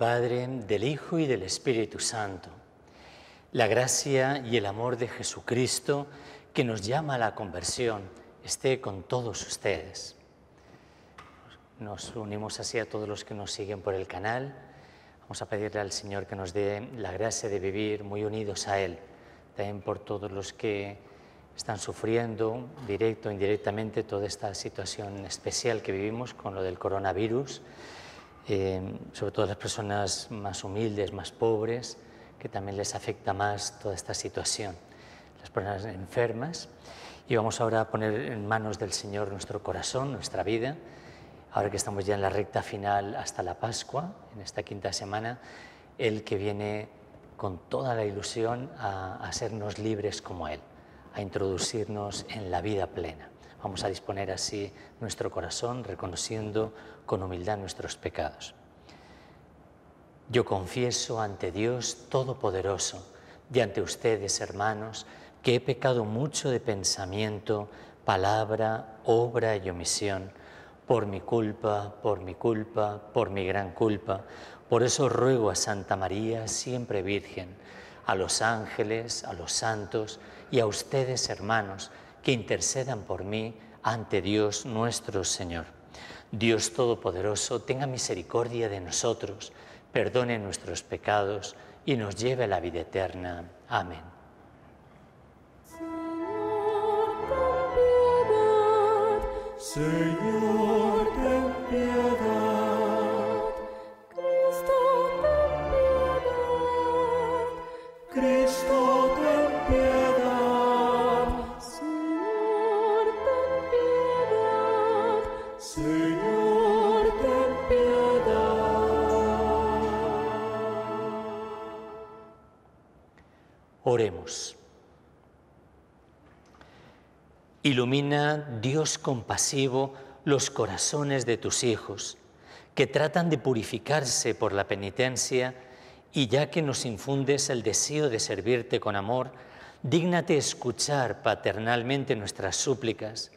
Padre, del Hijo y del Espíritu Santo. La gracia y el amor de Jesucristo, que nos llama a la conversión, esté con todos ustedes. Nos unimos así a todos los que nos siguen por el canal. Vamos a pedirle al Señor que nos dé la gracia de vivir muy unidos a Él. También por todos los que están sufriendo, directo o indirectamente, toda esta situación especial que vivimos con lo del coronavirus Em, sobre todo las personas más humildes, más pobres, que también les afecta más toda esta situación, las personas enfermas. Y vamos ahora a poner en manos del Señor nuestro corazón, nuestra vida, ahora que estamos ya en la recta final hasta la Pascua, en esta quinta semana, el que viene con toda la ilusión a, hacernos libres como Él, a introducirnos en la vida plena. Vamos a disponer así nuestro corazón, reconociendo con humildad nuestros pecados. Yo confieso ante Dios Todopoderoso y ante ustedes, hermanos, que he pecado mucho de pensamiento, palabra, obra y omisión, por mi culpa, por mi culpa, por mi gran culpa. Por eso ruego a Santa María, siempre Virgen, a los ángeles, a los santos y a ustedes, hermanos, que intercedan por mí ante Dios nuestro Señor. Dios Todopoderoso, tenga misericordia de nosotros, perdone nuestros pecados y nos lleve a la vida eterna. Amén. Señor, ten piedad. Cristo, ten piedad. Cristo. Oremos. Ilumina, Dios compasivo, los corazones de tus hijos, que tratan de purificarse por la penitencia, y ya que nos infundes el deseo de servirte con amor, dígnate escuchar paternalmente nuestras súplicas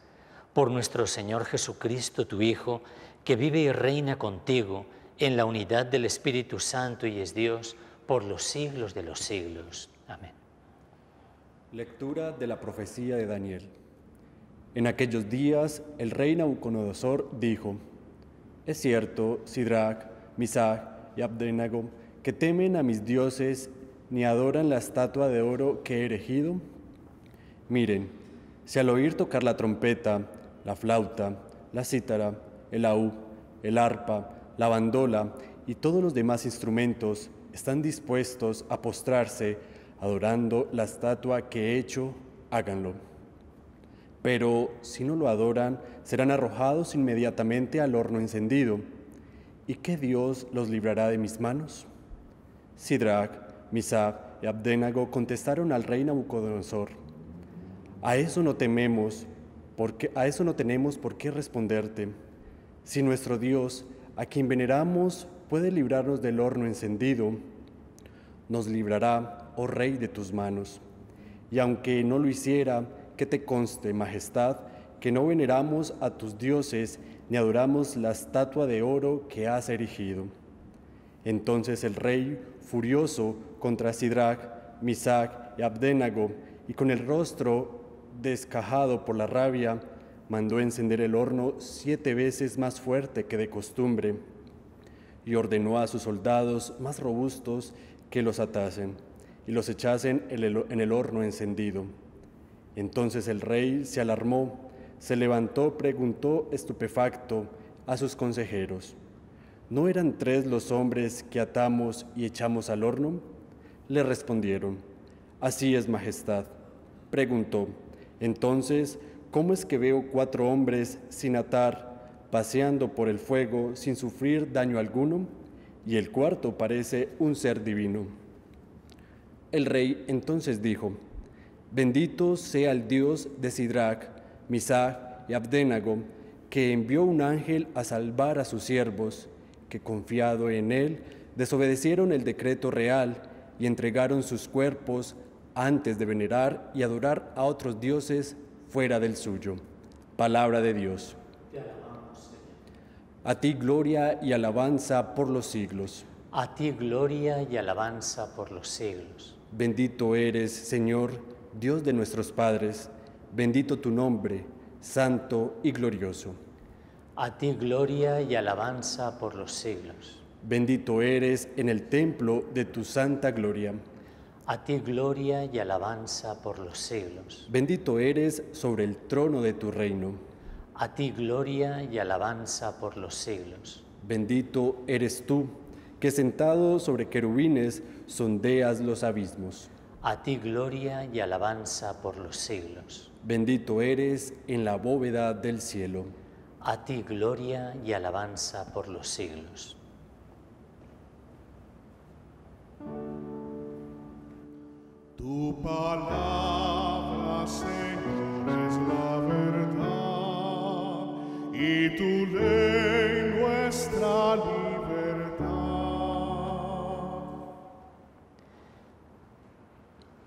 por nuestro Señor Jesucristo, tu Hijo, que vive y reina contigo en la unidad del Espíritu Santo y es Dios por los siglos de los siglos. Amén. Lectura de la profecía de Daniel. En aquellos días el rey Nauconodosor dijo, Es cierto, Sidrach, Misach y Abdenago, que temen a mis dioses ni adoran la estatua de oro que he erigido. Miren, si al oír tocar la trompeta, la flauta, la cítara, el aú, el arpa, la bandola y todos los demás instrumentos están dispuestos a postrarse adorando la estatua que he hecho, háganlo. Pero si no lo adoran, serán arrojados inmediatamente al horno encendido. ¿Y qué Dios los librará de mis manos? Sidrak, Misab y Abdenago contestaron al rey Nabucodonosor: A eso no tememos, porque a eso no tenemos por qué responderte. Si nuestro Dios, a quien veneramos, puede librarnos del horno encendido, nos librará oh Rey, de tus manos. Y aunque no lo hiciera, que te conste, Majestad, que no veneramos a tus dioses ni adoramos la estatua de oro que has erigido. Entonces el rey, furioso contra Sidrach, Misac y Abdenago, y con el rostro descajado por la rabia, mandó encender el horno siete veces más fuerte que de costumbre, y ordenó a sus soldados más robustos que los atasen y los echasen en el horno encendido. Entonces el rey se alarmó, se levantó, preguntó estupefacto a sus consejeros, ¿no eran tres los hombres que atamos y echamos al horno? Le respondieron, así es, Majestad. Preguntó, entonces, ¿cómo es que veo cuatro hombres sin atar, paseando por el fuego sin sufrir daño alguno? Y el cuarto parece un ser divino. El rey entonces dijo, Bendito sea el Dios de Sidrach, Misach y Abdenago, que envió un ángel a salvar a sus siervos, que confiado en él, desobedecieron el decreto real y entregaron sus cuerpos antes de venerar y adorar a otros dioses fuera del suyo. Palabra de Dios. a ti gloria y alabanza por los siglos. A ti gloria y alabanza por los siglos. Bendito eres, Señor, Dios de nuestros padres, bendito tu nombre, santo y glorioso. A ti gloria y alabanza por los siglos. Bendito eres en el templo de tu santa gloria. A ti gloria y alabanza por los siglos. Bendito eres sobre el trono de tu reino. A ti gloria y alabanza por los siglos. Bendito eres tú que sentado sobre querubines sondeas los abismos. A ti gloria y alabanza por los siglos. Bendito eres en la bóveda del cielo. A ti gloria y alabanza por los siglos. Tu palabra, Señor, es la verdad y tu ley nuestra libertad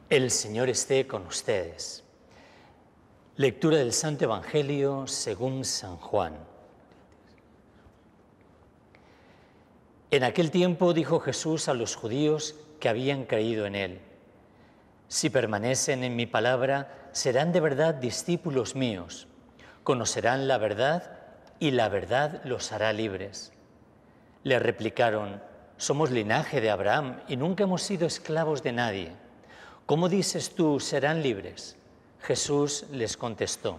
El Señor esté con ustedes. Lectura del Santo Evangelio según San Juan. En aquel tiempo dijo Jesús a los judíos que habían creído en él, Si permanecen en mi palabra, serán de verdad discípulos míos, conocerán la verdad y la verdad los hará libres. Le replicaron, Somos linaje de Abraham y nunca hemos sido esclavos de nadie. ¿Cómo dices tú serán libres? Jesús les contestó,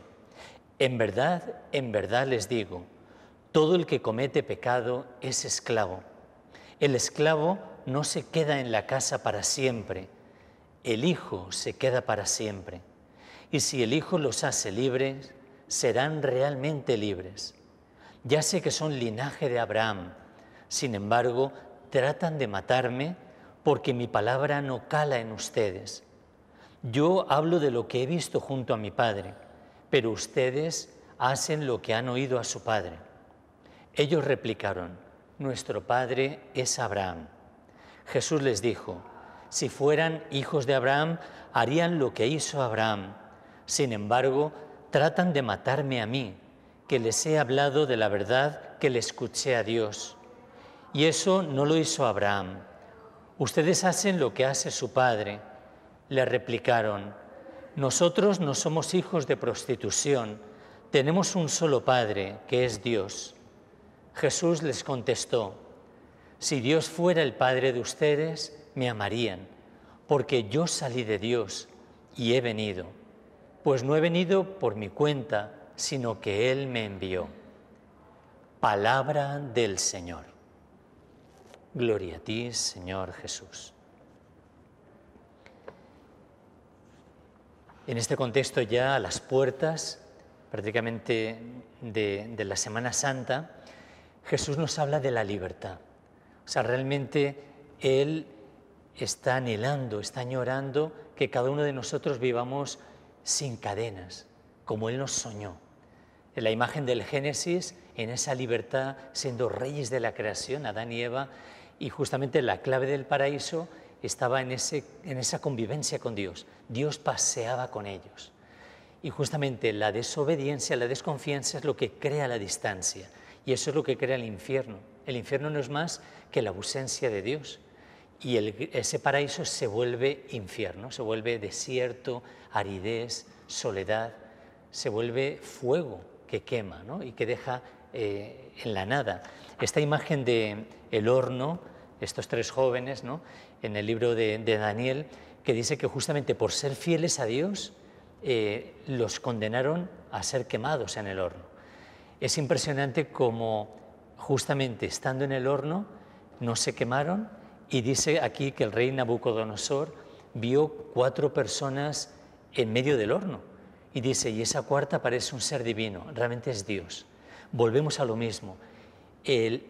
en verdad, en verdad les digo, todo el que comete pecado es esclavo. El esclavo no se queda en la casa para siempre, el Hijo se queda para siempre. Y si el Hijo los hace libres, serán realmente libres. Ya sé que son linaje de Abraham, sin embargo, tratan de matarme porque mi palabra no cala en ustedes. Yo hablo de lo que he visto junto a mi Padre, pero ustedes hacen lo que han oído a su Padre. Ellos replicaron, nuestro Padre es Abraham. Jesús les dijo, si fueran hijos de Abraham, harían lo que hizo Abraham. Sin embargo, tratan de matarme a mí, que les he hablado de la verdad que le escuché a Dios. Y eso no lo hizo Abraham. Ustedes hacen lo que hace su padre, le replicaron. Nosotros no somos hijos de prostitución, tenemos un solo Padre, que es Dios. Jesús les contestó, si Dios fuera el Padre de ustedes, me amarían, porque yo salí de Dios y he venido, pues no he venido por mi cuenta, sino que Él me envió. Palabra del Señor. Gloria a ti, Señor Jesús. En este contexto ya a las puertas prácticamente de, la Semana Santa, Jesús nos habla de la libertad. O sea, realmente Él está anhelando, está añorando que cada uno de nosotros vivamos sin cadenas, como Él nos soñó. En la imagen del Génesis, en esa libertad, siendo reyes de la creación, Adán y Eva, y justamente la clave del paraíso estaba en, ese, en esa convivencia con Dios. Dios paseaba con ellos. Y justamente la desobediencia, la desconfianza es lo que crea la distancia. Y eso es lo que crea el infierno. El infierno no es más que la ausencia de Dios. Y ese paraíso se vuelve infierno, se vuelve desierto, aridez, soledad, se vuelve fuego que quema ¿no? y que deja eh, en la nada. Esta imagen de el horno, estos tres jóvenes, ¿no? en el libro de, Daniel, que dice que justamente por ser fieles a Dios, eh, los condenaron a ser quemados en el horno. Es impresionante como justamente estando en el horno no se quemaron y dice aquí que el rey Nabucodonosor vio cuatro personas en medio del horno y dice, y esa cuarta parece un ser divino, realmente es Dios volvemos a lo mismo.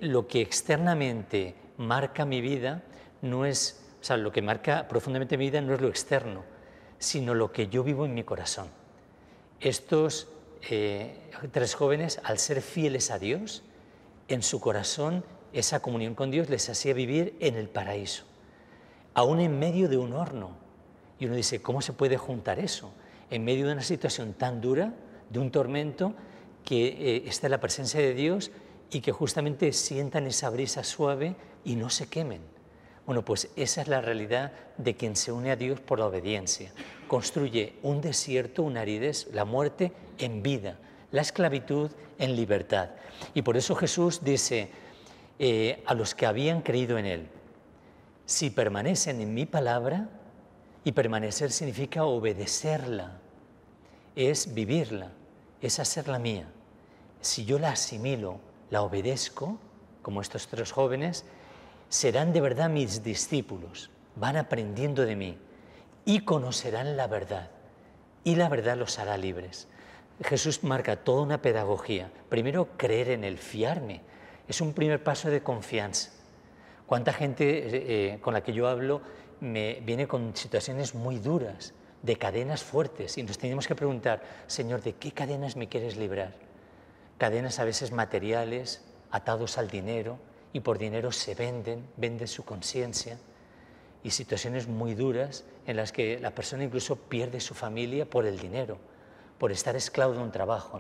lo que externamente marca mi vida no es, o sea, lo que marca profundamente mi vida no es lo externo, sino lo que yo vivo en mi corazón. Estos eh, tres jóvenes, al ser fieles a Dios, en su corazón esa comunión con Dios les hacía vivir en el paraíso, aún en medio de un horno. Y uno dice, ¿cómo se puede juntar eso? En medio de una situación tan dura, de un tormento, que eh, está la presencia de Dios y que justamente sientan esa brisa suave y no se quemen. Bueno, pues esa es la realidad de quien se une a Dios por la obediencia. Construye un desierto, una aridez, la muerte en vida, la esclavitud en libertad. Y por eso Jesús dice eh, a los que habían creído en Él, si permanecen en mi palabra, y permanecer significa obedecerla, es vivirla, es hacerla mía si yo la asimilo, la obedezco, como estos tres jóvenes, serán de verdad mis discípulos, van aprendiendo de mí y conocerán la verdad, y la verdad los hará libres. Jesús marca toda una pedagogía. Primero, creer en él, fiarme. Es un primer paso de confianza. ¿Cuánta gente eh, eh, con la que yo hablo me viene con situaciones muy duras, de cadenas fuertes, y nos tenemos que preguntar, Señor, ¿de qué cadenas me quieres librar? cadenas a veces materiales, atados al dinero, y por dinero se venden, venden su conciencia, y situaciones muy duras en las que la persona incluso pierde su familia por el dinero, por estar esclavo de un trabajo,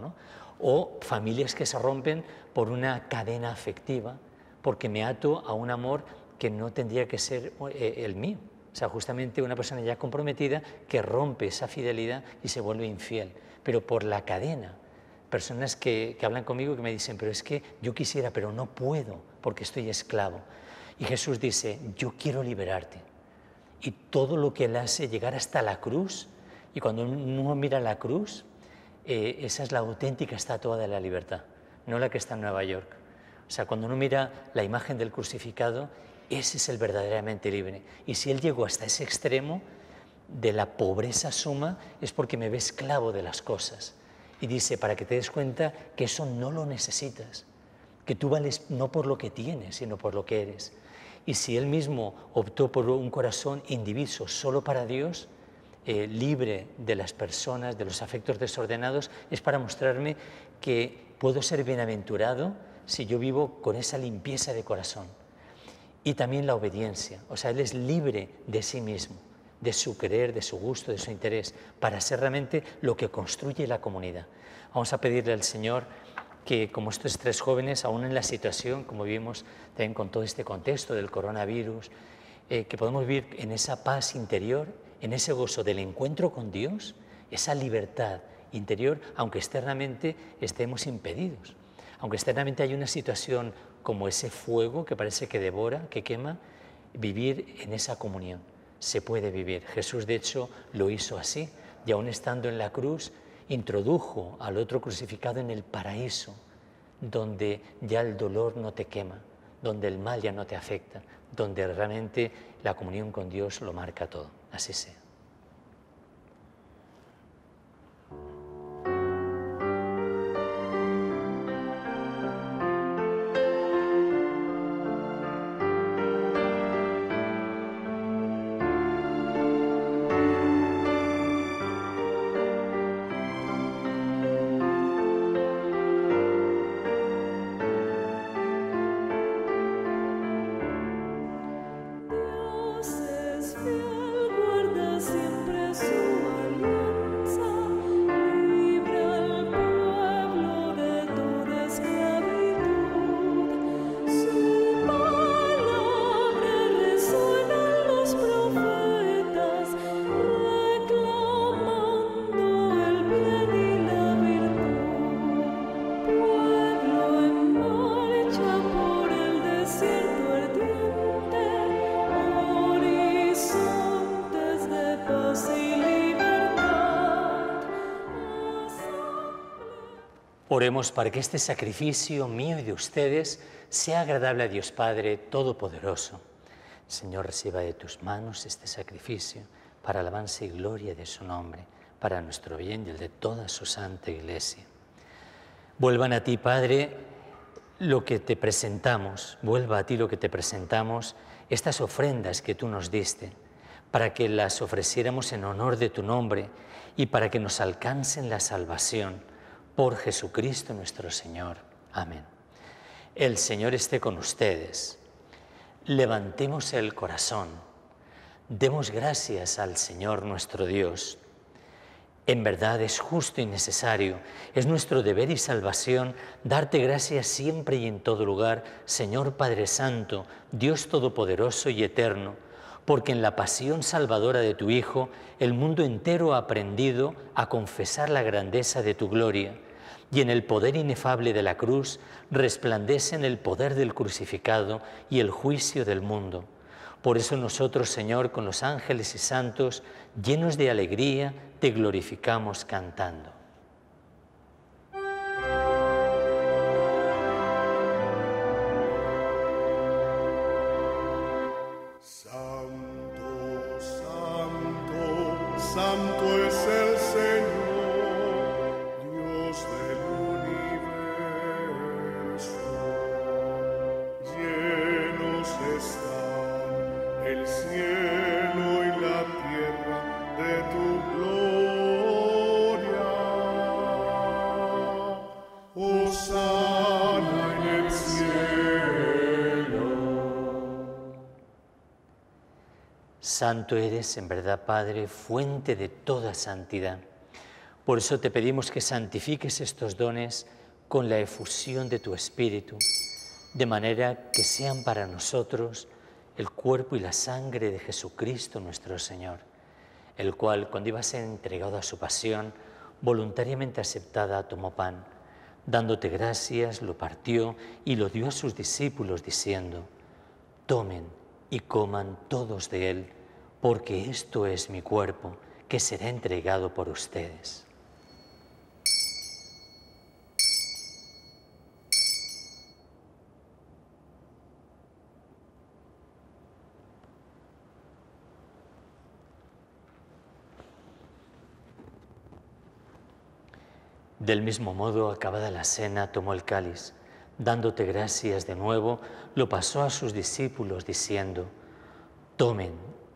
o familias que se rompen por una cadena afectiva, porque me ato a un amor que no tendría que ser eh, el mío. O sea, justamente una persona ya comprometida que rompe esa fidelidad y se vuelve infiel, pero por la cadena, personas que, hablan conmigo que me dicen, pero es que yo quisiera, pero no puedo porque estoy esclavo. Y Jesús dice, yo quiero liberarte. Y todo lo que Él hace, llegar hasta la cruz, y cuando uno mira la cruz, eh, esa es la auténtica estatua de la libertad, no la que está en Nueva York. O sea, cuando uno mira la imagen del crucificado, ese es el verdaderamente libre. Y si Él llegó hasta ese extremo de la pobreza suma, es porque me ve esclavo de las cosas. Y dice, para que te des cuenta que eso no lo necesitas, que tú vales no por lo que tienes, sino por lo que eres. Y si él mismo optó por un corazón indiviso solo para Dios, eh, libre de las personas, de los afectos desordenados, es para mostrarme que puedo ser bienaventurado si yo vivo con esa limpieza de corazón. Y también la obediencia, o sea, él es libre de sí mismo de su querer, de su gusto, de su interés, para ser realmente lo que construye la comunidad. Vamos a pedirle al Señor que como estos tres jóvenes, aún en la situación, como vivimos también con todo este contexto del coronavirus, eh, que podemos vivir en esa paz interior, en ese gozo del encuentro con Dios, esa libertad interior, aunque externamente estemos impedidos, aunque externamente hay una situación como ese fuego que parece que devora, que quema, vivir en esa comunión se puede vivir. Jesús, de hecho, lo hizo así y aún estando en la cruz, introdujo al otro crucificado en el paraíso, donde ya el dolor no te quema, donde el mal ya no te afecta, donde realmente la comunión con Dios lo marca todo. Así sea. Oremos para que este sacrificio mío y de ustedes sea agradable a Dios Padre Todopoderoso. Señor, reciba de tus manos este sacrificio para alabanza y gloria de su nombre, para nuestro bien y el de toda su santa iglesia. Vuelvan a ti, Padre, lo que te presentamos, vuelva a ti lo que te presentamos, estas ofrendas que tú nos diste, para que las ofreciéramos en honor de tu nombre y para que nos alcancen la salvación por Jesucristo nuestro Señor. Amén. El Señor esté con ustedes. Levantemos el corazón. Demos gracias al Señor nuestro Dios. En verdad es justo y necesario, es nuestro deber y salvación darte gracias siempre y en todo lugar, Señor Padre Santo, Dios Todopoderoso y Eterno, porque en la pasión salvadora de tu Hijo el mundo entero ha aprendido a confesar la grandeza de tu gloria y en el poder inefable de la cruz resplandecen el poder del crucificado y el juicio del mundo. Por eso nosotros, Señor, con los ángeles y santos, llenos de alegría, te glorificamos cantando. Santo, santo, santo es el Santo eres, en verdad, Padre, fuente de toda santidad. Por eso te pedimos que santifiques estos dones con la efusión de tu Espíritu, de manera que sean para nosotros el cuerpo y la sangre de Jesucristo nuestro Señor, el cual, cuando iba a ser entregado a su pasión, voluntariamente aceptada, tomó pan. Dándote gracias, lo partió y lo dio a sus discípulos, diciendo, tomen y coman todos de él porque esto es mi cuerpo que será entregado por ustedes. Del mismo modo, acabada la cena, tomó el cáliz, dándote gracias de nuevo, lo pasó a sus discípulos diciendo, tomen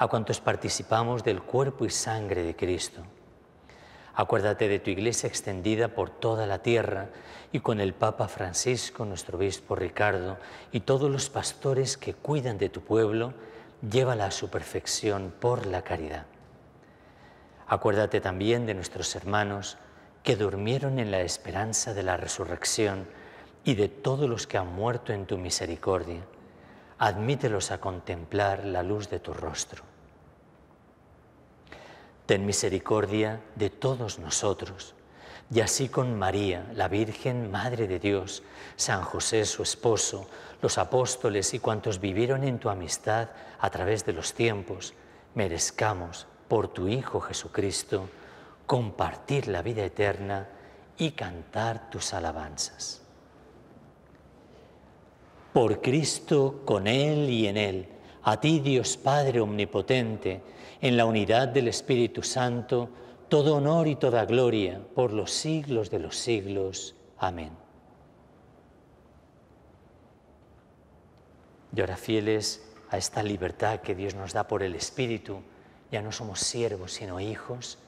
a cuantos participamos del cuerpo y sangre de Cristo. Acuérdate de tu iglesia extendida por toda la tierra y con el Papa Francisco, nuestro obispo Ricardo y todos los pastores que cuidan de tu pueblo, llévala a su perfección por la caridad. Acuérdate también de nuestros hermanos que durmieron en la esperanza de la resurrección y de todos los que han muerto en tu misericordia. Admítelos a contemplar la luz de tu rostro ten misericordia de todos nosotros. Y así con María, la Virgen Madre de Dios, San José su esposo, los apóstoles y cuantos vivieron en tu amistad a través de los tiempos, merezcamos por tu Hijo Jesucristo compartir la vida eterna y cantar tus alabanzas. Por Cristo, con Él y en Él a ti, Dios Padre Omnipotente, en la unidad del Espíritu Santo, todo honor y toda gloria por los siglos de los siglos. Amén. Y ahora fieles a esta libertad que Dios nos da por el Espíritu, ya no somos siervos sino hijos,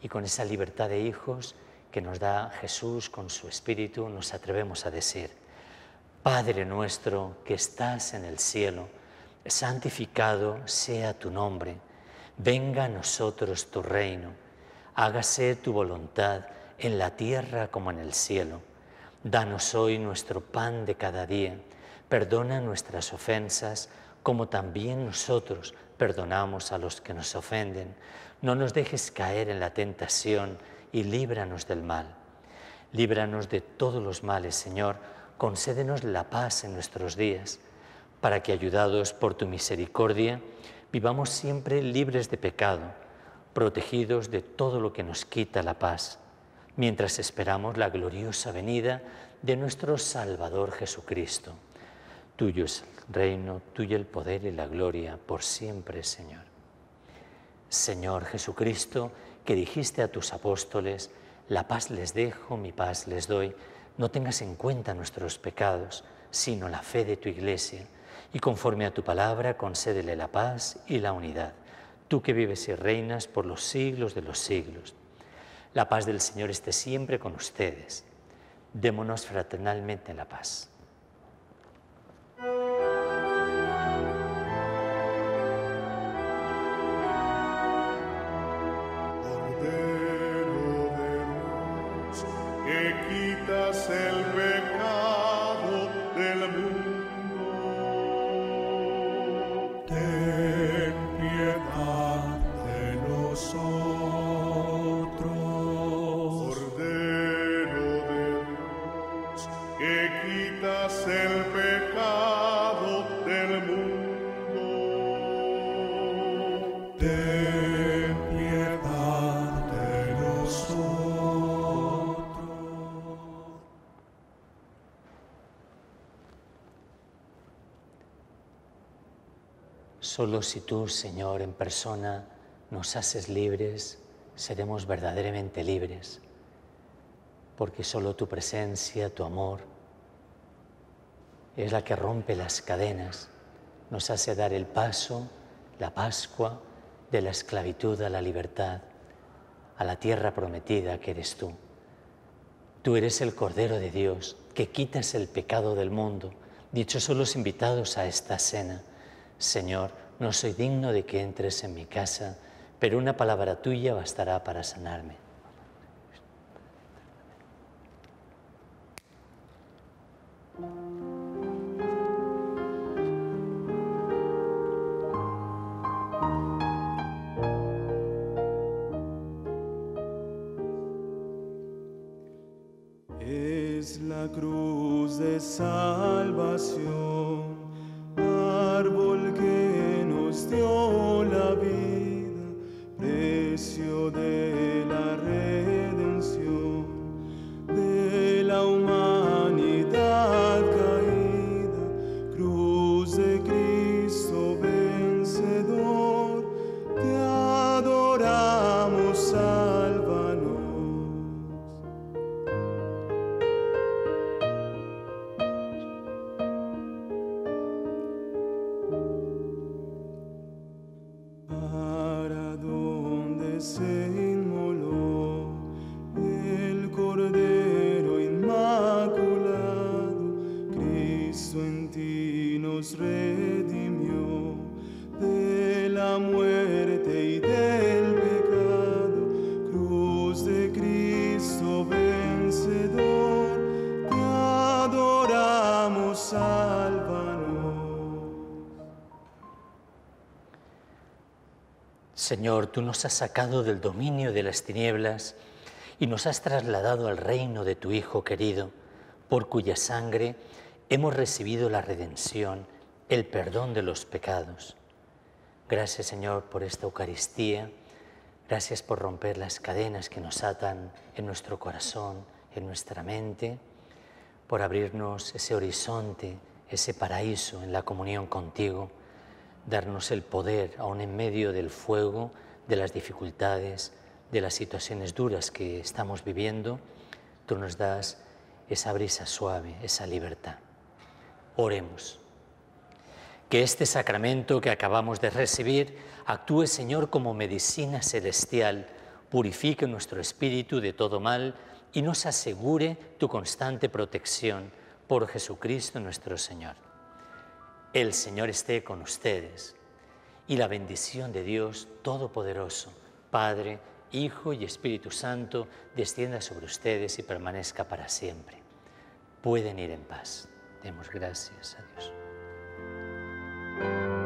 y con esa libertad de hijos que nos da Jesús con su Espíritu nos atrevemos a decir, Padre nuestro que estás en el cielo, santificado sea tu nombre, venga a nosotros tu reino, hágase tu voluntad en la tierra como en el cielo. Danos hoy nuestro pan de cada día, perdona nuestras ofensas como también nosotros perdonamos a los que nos ofenden. No nos dejes caer en la tentación y líbranos del mal. Líbranos de todos los males, Señor, concédenos la paz en nuestros días para que, ayudados por tu misericordia, vivamos siempre libres de pecado, protegidos de todo lo que nos quita la paz, mientras esperamos la gloriosa venida de nuestro Salvador Jesucristo. Tuyo es el reino, tuyo el poder y la gloria por siempre, Señor. Señor Jesucristo, que dijiste a tus apóstoles, la paz les dejo, mi paz les doy, no tengas en cuenta nuestros pecados, sino la fe de tu iglesia y conforme a tu palabra concédele la paz y la unidad, tú que vives y reinas por los siglos de los siglos. La paz del Señor esté siempre con ustedes. Démonos fraternalmente la paz. Solo si tú, Señor, en persona nos haces libres, seremos verdaderamente libres, porque solo tu presencia, tu amor, es la que rompe las cadenas, nos hace dar el paso, la Pascua, de la esclavitud a la libertad, a la tierra prometida que eres tú. Tú eres el Cordero de Dios, que quitas el pecado del mundo. son los invitados a esta cena. Señor, no soy digno de que entres en mi casa, pero una palabra tuya bastará para sanarme. Señor, tú nos has sacado del dominio de las tinieblas y nos has trasladado al reino de tu Hijo querido, por cuya sangre hemos recibido la redención, el perdón de los pecados. Gracias Señor por esta Eucaristía, gracias por romper las cadenas que nos atan en nuestro corazón, en nuestra mente, por abrirnos ese horizonte ese paraíso en la comunión contigo, darnos el poder, aún en medio del fuego, de las dificultades, de las situaciones duras que estamos viviendo, tú nos das esa brisa suave, esa libertad. Oremos. Que este sacramento que acabamos de recibir actúe, Señor, como medicina celestial, purifique nuestro espíritu de todo mal y nos asegure tu constante protección por Jesucristo nuestro Señor. El Señor esté con ustedes y la bendición de Dios Todopoderoso, Padre, Hijo y Espíritu Santo, descienda sobre ustedes y permanezca para siempre. Pueden ir en paz. Demos gracias a Dios.